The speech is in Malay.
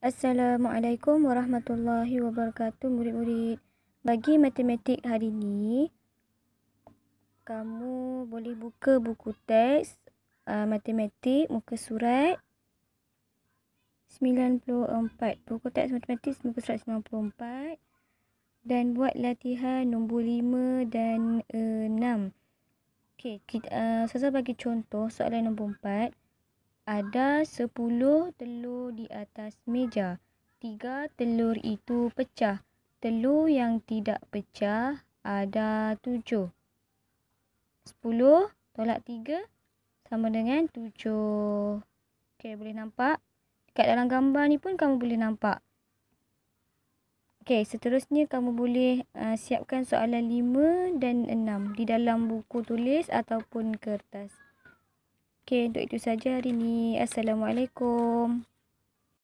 Assalamualaikum warahmatullahi wabarakatuh murid-murid. Bagi matematik hari ini, kamu boleh buka buku teks uh, matematik muka surat 94. Buku teks matematik muka surat 94 dan buat latihan nombor 5 dan uh, eh, 6. Okey, kita uh, saya bagi contoh soalan nombor 4. Ada sepuluh telur di atas meja. Tiga telur itu pecah. Telur yang tidak pecah ada tujuh. Sepuluh tolak tiga sama dengan tujuh. Okey, boleh nampak? Dekat dalam gambar ni pun kamu boleh nampak. Okey, seterusnya kamu boleh uh, siapkan soalan lima dan enam di dalam buku tulis ataupun kertas. Okey, untuk itu saja hari ini. Assalamualaikum.